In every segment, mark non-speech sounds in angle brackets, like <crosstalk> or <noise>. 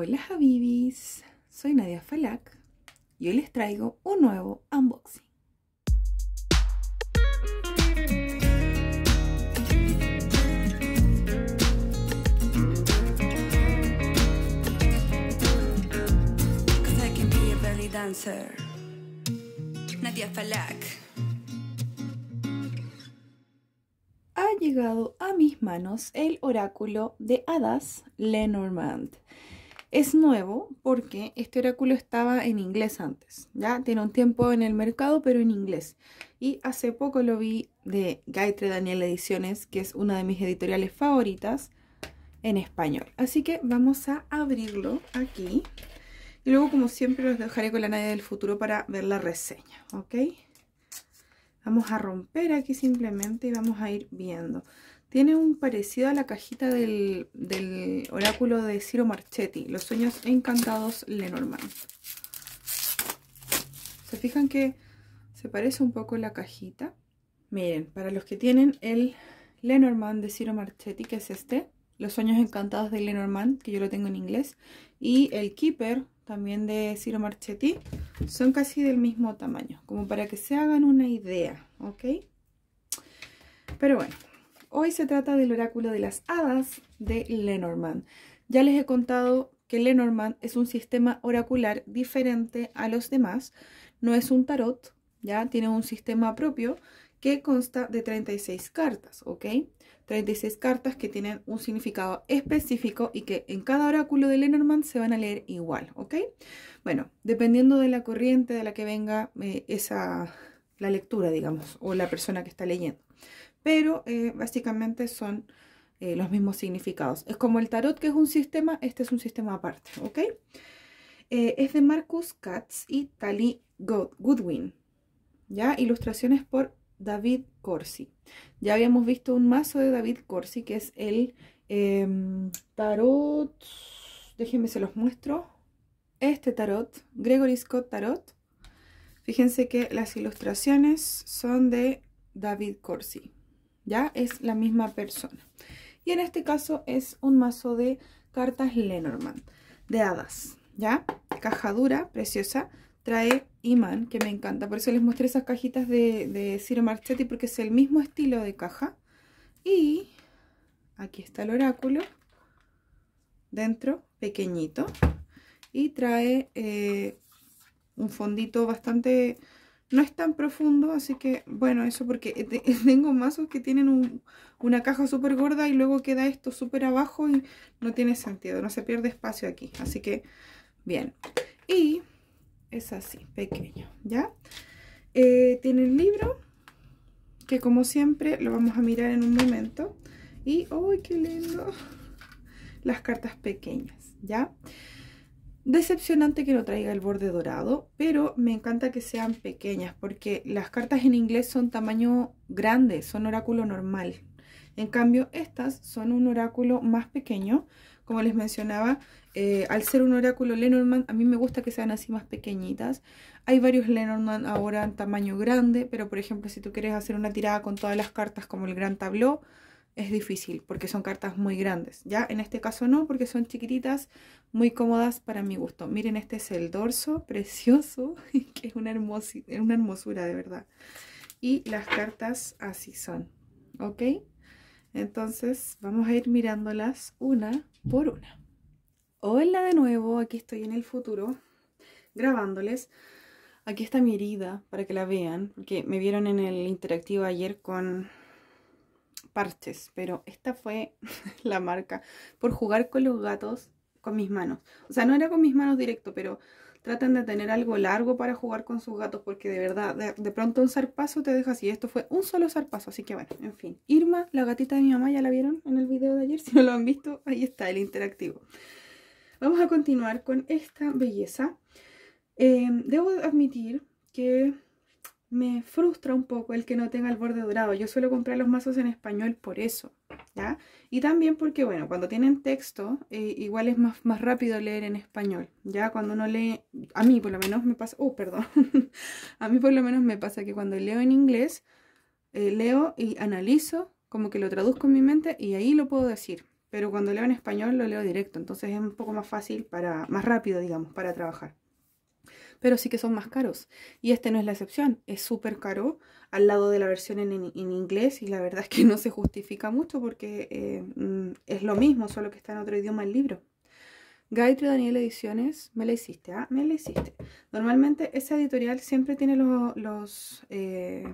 Hola Habibis, soy Nadia Falak y hoy les traigo un nuevo unboxing. Nadia Falak. Ha llegado a mis manos el oráculo de hadas Lenormand. Es nuevo porque este oráculo estaba en inglés antes, ya tiene un tiempo en el mercado, pero en inglés. Y hace poco lo vi de Gaitre Daniel Ediciones, que es una de mis editoriales favoritas, en español. Así que vamos a abrirlo aquí. Y luego, como siempre, los dejaré con la nadie del futuro para ver la reseña, ¿ok? Vamos a romper aquí simplemente y vamos a ir viendo. Tiene un parecido a la cajita del, oráculo de Ciro Marchetti, Los sueños encantados Lenormand. ¿Se fijan que se parece un poco la cajita? Miren, para los que tienen el Lenormand de Ciro Marchetti, que es este, Los sueños encantados de Lenormand, que yo lo tengo en inglés, y el Keeper, también de Ciro Marchetti, son casi del mismo tamaño, como para que se hagan una idea, ¿ok? Pero bueno, Hoy se trata del oráculo de las hadas de Lenormand. Ya les he contado que Lenormand es un sistema oracular diferente a los demás. No es un tarot, ya tiene un sistema propio que consta de 36 cartas, ¿ok? 36 cartas que tienen un significado específico y que en cada oráculo de Lenormand se van a leer igual, ¿ok? Bueno, dependiendo de la corriente de la que venga eh, esa, la lectura, digamos, o la persona que está leyendo pero eh, básicamente son eh, los mismos significados. Es como el tarot, que es un sistema, este es un sistema aparte, ¿ok? Eh, es de Marcus Katz y Tali Goodwin, ¿ya? Ilustraciones por David Corsi. Ya habíamos visto un mazo de David Corsi, que es el em, tarot, déjenme se los muestro, este tarot, Gregory Scott Tarot. Fíjense que las ilustraciones son de David Corsi. ¿ya? Es la misma persona. Y en este caso es un mazo de cartas Lenormand, de hadas, ¿ya? Caja dura, preciosa, trae imán, que me encanta. Por eso les mostré esas cajitas de, de Ciro Marchetti, porque es el mismo estilo de caja. Y aquí está el oráculo, dentro, pequeñito. Y trae eh, un fondito bastante no es tan profundo, así que bueno, eso porque <laughs> tengo mazos que tienen una caja súper gorda y luego queda esto súper abajo y no tiene sentido, no se pierde espacio aquí. Así que bien. Y es así, pequeño, ¿ya? Eh, tiene el libro, que como siempre lo vamos a mirar en un momento. Y, ¡ay, qué lindo! Las cartas pequeñas, ¿ya? Decepcionante que no traiga el borde dorado, pero me encanta que sean pequeñas porque las cartas en inglés son tamaño grande, son oráculo normal. En cambio, estas son un oráculo más pequeño. Como les mencionaba, eh, al ser un oráculo Lenormand, a mí me gusta que sean así más pequeñitas. Hay varios Lenormand ahora en tamaño grande, pero por ejemplo, si tú quieres hacer una tirada con todas las cartas como el gran tabló, es difícil porque son cartas muy grandes. Ya en este caso no, porque son chiquititas, muy cómodas para mi gusto. Miren, este es el dorso, <laughs> precioso, que es una, una hermosura de verdad. Y las cartas así son, ¿ok? Entonces vamos a ir mirándolas una por una. Hola de nuevo, aquí estoy en el futuro grabándoles. Aquí está mi herida para que la vean, porque me vieron en el interactivo ayer con parches, pero esta fue <laughs> la marca por jugar con los gatos con mis manos. O sea, no era con mis manos directo, pero tratan de tener algo largo para jugar con sus gatos porque de verdad, de, pronto un zarpazo te deja así. Esto fue un solo zarpazo, así que bueno, en fin. Irma, la gatita de mi mamá, ya la vieron en el video de ayer, <laughs> si no lo han visto, ahí está el interactivo. Vamos a continuar con esta belleza. Em, debo admitir que me frustra un poco el que no tenga el borde dorado. Yo suelo comprar los mazos en español por eso, ¿ya? Y también porque, bueno, cuando tienen texto, eh, igual es más, rápido leer en español, ¿ya? Cuando uno lee, a mí por lo menos me pasa, oh, perdón, <laughs> a mí por lo menos me pasa que cuando leo en inglés, eh, leo y analizo, como que lo traduzco en mi mente y ahí lo puedo decir. Pero cuando leo en español lo leo directo, entonces es un poco más fácil para, más rápido, digamos, para trabajar pero sí que son más caros. Y este no es la excepción, es súper caro al lado de la versión en, inglés y la verdad es que <laughs> no se justifica mucho porque eh, mm, es lo mismo, solo que está en otro idioma el libro. y Daniel Ediciones, me la hiciste, ¿ah? Me la hiciste. Normalmente esa editorial siempre tiene los eh,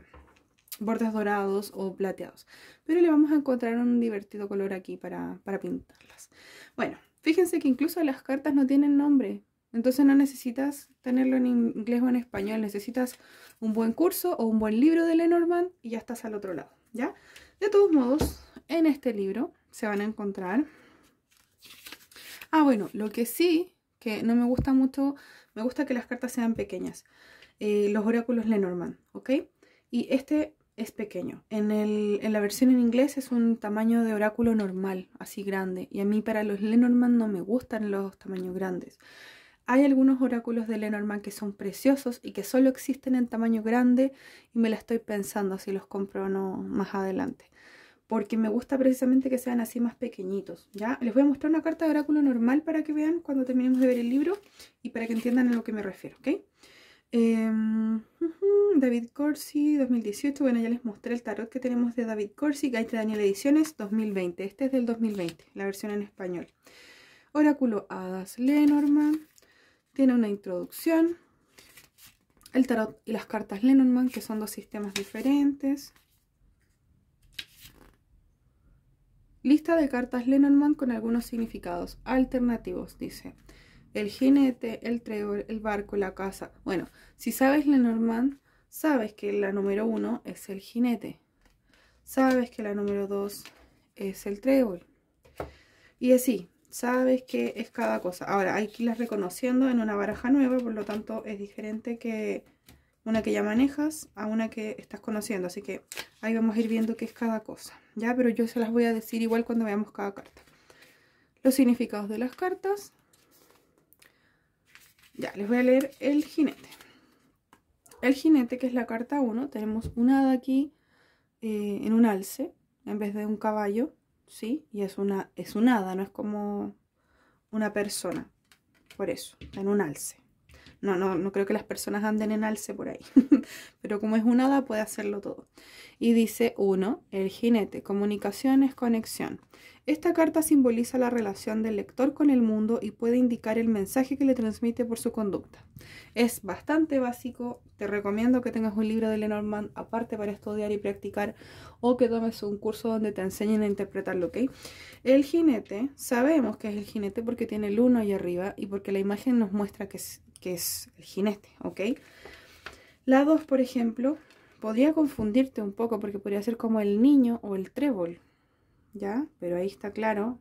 bordes dorados o plateados, pero le vamos a encontrar un divertido color aquí para, para pintarlas. Bueno, fíjense que incluso las cartas no tienen nombre, entonces no necesitas tenerlo en inglés o en español, necesitas un buen curso o un buen libro de Lenormand y ya estás al otro lado, ¿ya? De todos modos, en este libro se van a encontrar... Ah, bueno, lo que sí, que no me gusta mucho, me gusta que las cartas sean pequeñas. Eh, los oráculos Lenormand, ¿ok? Y este es pequeño. En, en, la versión en inglés es un tamaño de oráculo normal, así grande. Y a mí para los Lenormand no me gustan los tamaños grandes. Hay algunos oráculos de Lenormand que son preciosos y que solo existen en tamaño grande y me la estoy pensando si los compro o no más adelante. Porque me gusta precisamente que sean así más pequeñitos. ¿ya? Les voy a mostrar una carta de oráculo normal para que vean cuando terminemos de ver el libro y para que entiendan a lo que me refiero. ¿ok? Em, David Corsi, 2018. Bueno, ya les mostré el tarot que tenemos de David Corsi, Gaita Daniel Ediciones, 2020. Este es del 2020, la versión en español. Oráculo Hadas Lenormand. Tiene una introducción, el tarot y las cartas Lenormand, que son dos sistemas diferentes. Lista de cartas Lenormand con algunos significados alternativos, dice. El jinete, el trébol, el barco, la casa. Bueno, si sabes Lenormand, sabes que la número uno es el jinete. Sabes que la número dos es el trébol. Y así, sabes qué es cada cosa. Ahora, hay que irlas reconociendo en una baraja nueva, por lo tanto es diferente que una que ya manejas a una que estás conociendo. Así que ahí vamos a ir viendo qué es cada cosa. Ya, pero yo se las voy a decir igual cuando veamos cada carta. Los significados de las cartas. Ya, les voy a leer el jinete. El jinete, que es la carta 1, tenemos un hada aquí eh, en un alce en vez de un caballo. ¿sí? Y es una, es un hada, no es como una persona. Por eso, en un alce. No, no, no creo que las personas anden en alce por ahí. <laughs> Pero como es un hada, puede hacerlo todo. Y dice 1. El jinete. Comunicaciones, conexión. Esta carta simboliza la relación del lector con el mundo y puede indicar el mensaje que le transmite por su conducta. Es bastante básico, te recomiendo que tengas un libro de Lenormand aparte para estudiar y practicar o que tomes un curso donde te enseñen a interpretarlo, ¿ok? El jinete, sabemos que es el jinete porque tiene el 1 ahí arriba y porque la imagen nos muestra que es que es el jinete, ¿ok? La 2, por ejemplo, podría confundirte un poco porque podría ser como el niño o el trébol, ¿ya? Pero ahí está claro,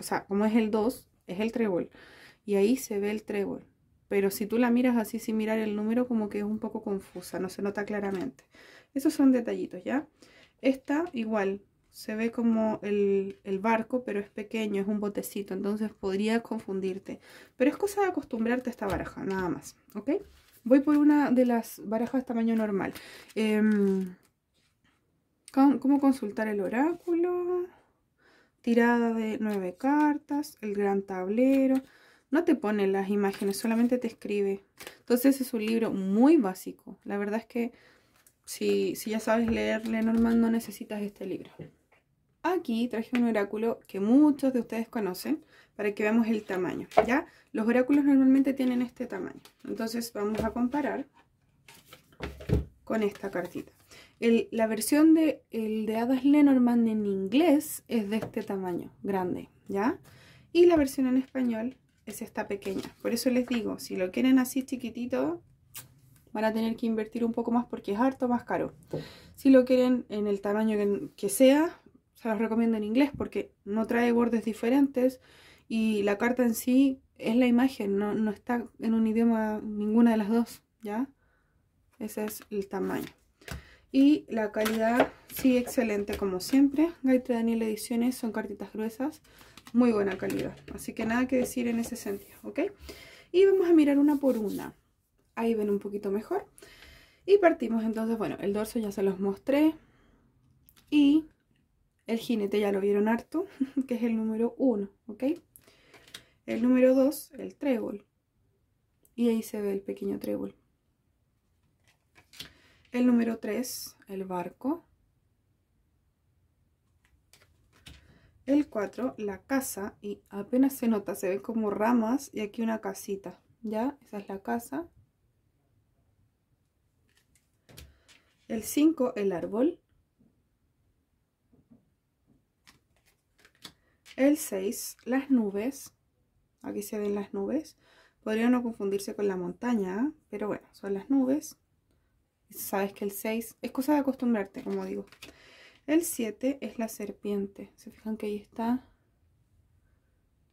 o sea, como es el 2, es el trébol, y ahí se ve el trébol. Pero si tú la miras así sin mirar el número, como que es un poco confusa, no se nota claramente. Esos son detallitos, ¿ya? Esta igual, se ve como el, barco, pero es pequeño, es un botecito, entonces podría confundirte. Pero es cosa de acostumbrarte a esta baraja, nada más, ¿ok? Voy por una de las barajas tamaño normal. Em, ¿Cómo consultar el oráculo? Tirada de nueve cartas, el gran tablero. No te pone las imágenes, solamente te escribe. Entonces es un libro muy básico. La verdad es que si, ya sabes leerle normal no necesitas este libro. Aquí traje un oráculo que muchos de ustedes conocen para que veamos el tamaño, ¿ya? Los oráculos normalmente tienen este tamaño. Entonces vamos a comparar con esta cartita. la versión de, el de Hadas Lenormand en inglés es de este tamaño, grande, ¿ya? Y la versión en español es esta pequeña. Por eso les digo, si lo quieren así chiquitito, van a tener que invertir un poco más porque es harto más caro. Si lo quieren en el tamaño que sea, se los recomiendo en inglés porque no trae bordes diferentes y la carta en sí es la imagen, no, está en un idioma ninguna de las dos, ¿ya? Ese es el tamaño. Y la calidad, sí, excelente como siempre. Gaite Daniel Ediciones son cartitas gruesas, muy buena calidad. Así que nada que decir en ese sentido, ¿ok? Y vamos a mirar una por una. Ahí ven un poquito mejor. Y partimos entonces, bueno, el dorso ya se los mostré. Y el jinete ya lo vieron harto, <laughs> que es el número 1, ¿ok? El número 2, el trébol. Y ahí se ve el pequeño trébol. El número 3, el barco. El 4, la casa. Y apenas se nota, se ven como ramas y aquí una casita. ¿Ya? Esa es la casa. El 5, el árbol. El 6, las nubes. Aquí se ven las nubes. Podría no confundirse con la montaña, ¿ah? pero bueno, son las nubes. Sabes que el 6 es cosa de acostumbrarte, como digo. El 7 es la serpiente. Se fijan que ahí está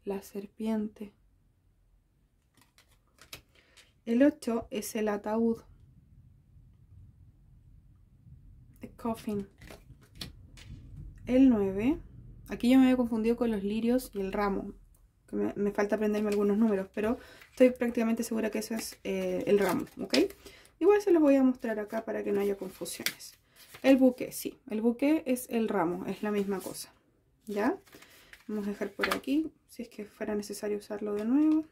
la serpiente. El 8 es el ataúd. The coffin. El 9 Aquí yo me había confundido con los lirios y el ramo. me, falta aprenderme algunos números, pero estoy prácticamente segura que eso es eh, el ramo, ¿ok? Igual se los voy a mostrar acá para que no haya confusiones. El buque, sí, el buque es el ramo, es la misma cosa, ¿ya? Vamos a dejar por aquí, si es que fuera necesario usarlo de nuevo.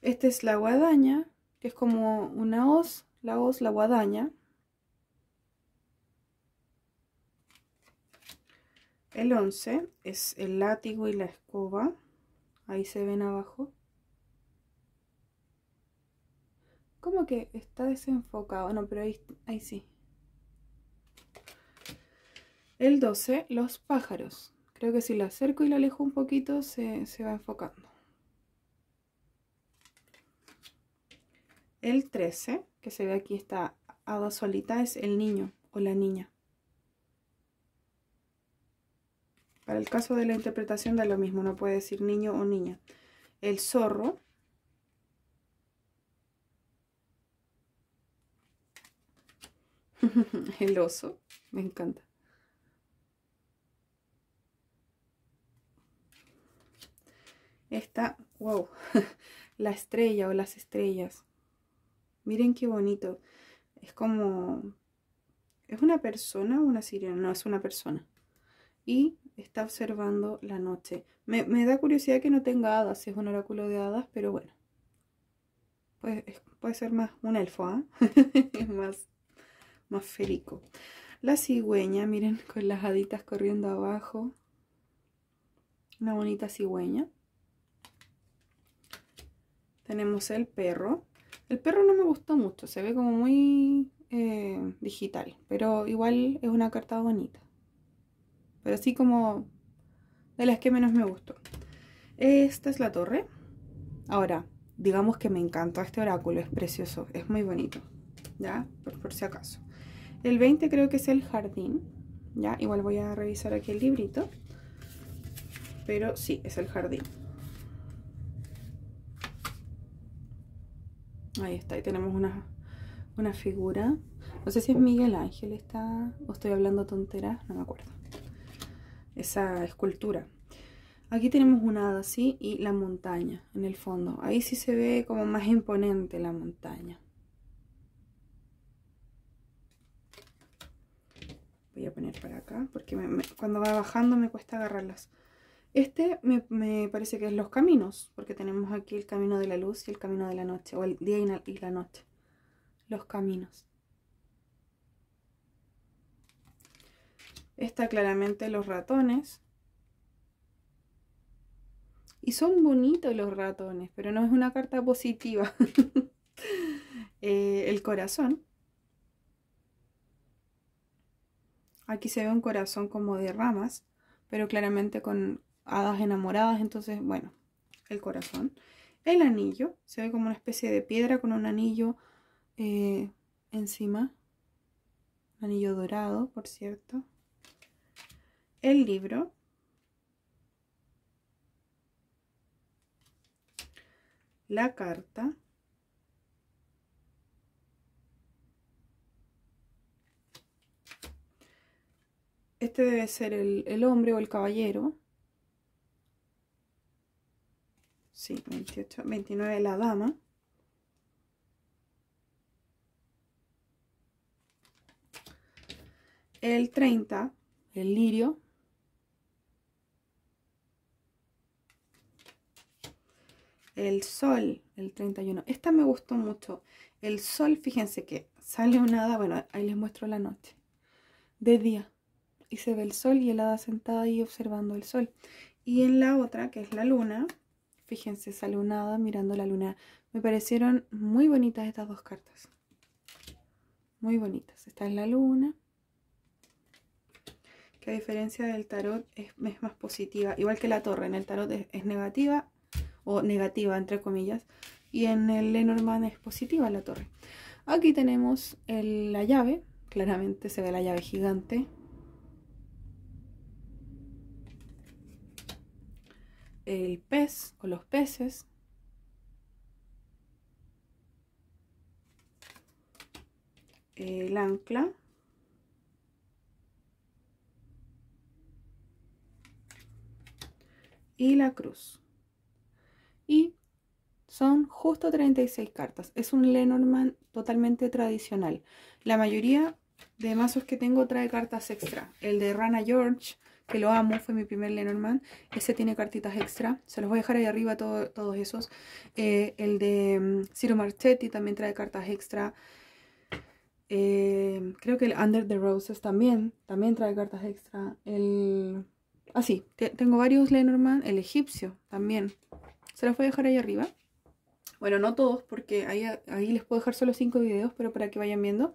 Esta es la guadaña, que es como una hoz, la hoz, la guadaña, El 11 es el látigo y la escoba. Ahí se ven abajo. Como que está desenfocado. No, pero ahí, sí. El 12, los pájaros. Creo que si lo acerco y la alejo un poquito se, se va enfocando. El 13, que se ve aquí está a dos es el niño o la niña. Para el caso de la interpretación da lo mismo, no puede decir niño o niña. El zorro <laughs> el oso, me encanta. Esta, wow, <laughs> la estrella o las estrellas. Miren qué bonito. Es como, es una persona o una sirena, no, es una persona. Y está observando la noche. Me, da curiosidad que no tenga hadas, es un oráculo de hadas, pero bueno. Pues, puede ser más un elfo, ¿ah? <laughs> es más, más felico. La cigüeña, miren, con las haditas corriendo abajo. Una bonita cigüeña. Tenemos el perro. El perro no me gustó mucho, se ve como muy eh, digital, pero igual es una carta bonita pero así como de las que menos me gustó. Esta es la torre. Ahora, digamos que me encantó este oráculo, es precioso, es muy bonito, ¿ya? Por, si acaso. El 20 creo que es el jardín, ¿ya? Igual voy a revisar aquí el librito, pero sí, es el jardín. Ahí está, ahí tenemos una, una figura. No sé si es Miguel Ángel está o estoy hablando tonteras, no me acuerdo esa escultura. Aquí tenemos un hada, ¿sí? Y la montaña en el fondo. Ahí sí se ve como más imponente la montaña. Voy a poner para acá, porque cuando va bajando me cuesta agarrarlas. Este me, parece que es los caminos, porque tenemos aquí el camino de la luz y el camino de la noche, o el día y la noche. Los caminos. Está claramente los ratones. Y son bonitos los ratones, pero no es una carta positiva. <laughs> Eh, el corazón. Aquí se ve un corazón como de ramas, pero claramente con hadas enamoradas, entonces, bueno, el corazón. El anillo, se ve como una especie de piedra con un anillo eh, encima. anillo dorado, por cierto el libro. La carta. Este debe ser el, hombre o el caballero. Sí, veintiocho, la dama. El treinta, el lirio. El sol, el 31. Esta me gustó mucho. El sol, fíjense que sale una hada, bueno, ahí les muestro la noche. De día. Y se ve el sol y el hada sentada ahí observando el sol. Y en la otra, que es la luna, fíjense, sale una hada mirando la luna. Me parecieron muy bonitas estas dos cartas. Muy bonitas. Esta es la luna. Que a diferencia del tarot es, más positiva. Igual que la torre, en el tarot es negativa o negativa, entre comillas, y en el Lenormand es positiva la torre. Aquí tenemos la llave, claramente se ve la llave gigante. El pez o los peces. El ancla. Y la cruz. Son justo 36 cartas. Es un Lenormand totalmente tradicional. La mayoría de mazos que tengo trae cartas extra. El de Rana George, que lo amo, fue mi primer Lenormand. Ese tiene cartitas extra. Se los voy a dejar ahí arriba todos esos. Eh, el de mm, Ciro Marchetti también trae cartas extra. Eh, creo que el Under the Roses también, también trae cartas extra. El... Así, ah, tengo varios Lenormand. El egipcio también. Se los voy a dejar ahí arriba. Bueno, no todos, porque ahí, les puedo dejar solo cinco videos, pero para que vayan viendo.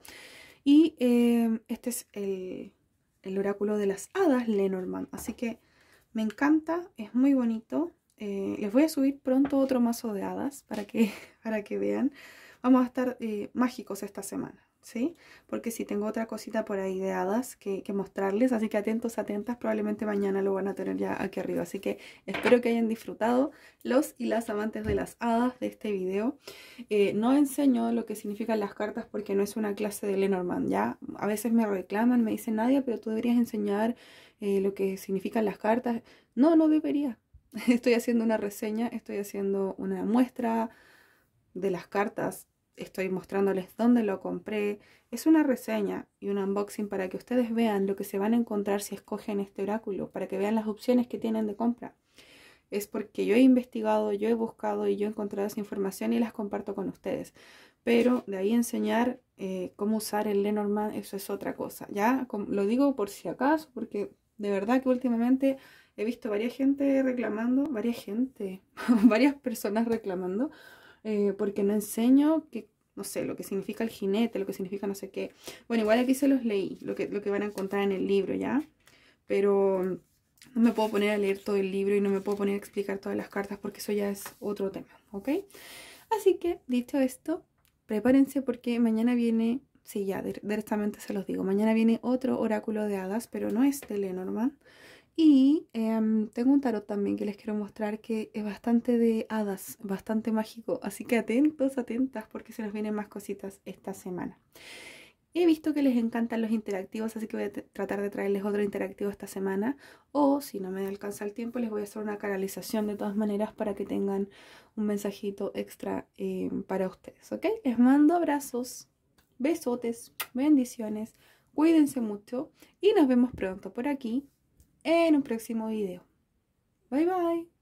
Y em, este es el, oráculo de las hadas Lenormand. Así que me encanta, es muy bonito. Eh, les voy a subir pronto otro mazo de hadas para que, <laughs> para que vean. Vamos a estar eh, mágicos esta semana. ¿sí? Porque si tengo otra cosita por ahí de hadas que, mostrarles, así que atentos, atentas, probablemente mañana lo van a tener ya aquí arriba. Así que espero que hayan disfrutado los y las amantes de las hadas de este video. Eh, no enseño lo que significan las cartas porque no es una clase de Lenormand, ¿ya? A veces me reclaman, me dicen, Nadia, pero tú deberías enseñar eh, lo que significan las cartas. No, no debería. <laughs> Estoy haciendo una reseña, estoy haciendo una muestra de las cartas estoy mostrándoles dónde lo compré. Es una reseña y un unboxing para que ustedes vean lo que se van a encontrar si escogen este oráculo, para que vean las opciones que tienen de compra. Es porque yo he investigado, yo he buscado y yo he encontrado esa información y las comparto con ustedes. Pero de ahí enseñar eh, cómo usar el Lenormand, eso es otra cosa. Ya lo digo por si acaso, porque de verdad que últimamente he visto varias gente reclamando, varias gente, <laughs> varias personas reclamando eh, porque no enseño que, no sé, lo que significa el jinete, lo que significa no sé qué. Bueno, igual aquí se los leí, lo que, lo que van a encontrar en el libro, ¿ya? Pero no me puedo poner a leer todo el libro y no me puedo poner a explicar todas las cartas porque eso ya es otro tema, ¿ok? Así que, dicho esto, prepárense porque mañana viene Sí, ya, directamente se los digo. Mañana viene otro oráculo de hadas, pero no es de Lenormand, y em, tengo un tarot también que les quiero mostrar que es bastante de hadas, bastante mágico. Así que atentos, atentas, porque se nos vienen más cositas esta semana. He visto que les encantan los interactivos, así que voy a tratar de traerles otro interactivo esta semana. O si no me alcanza el tiempo, les voy a hacer una canalización de todas maneras para que tengan un mensajito extra eh, para ustedes. ¿Ok? Les mando abrazos, besotes, bendiciones, cuídense mucho y nos vemos pronto por aquí en un próximo video. Bye bye.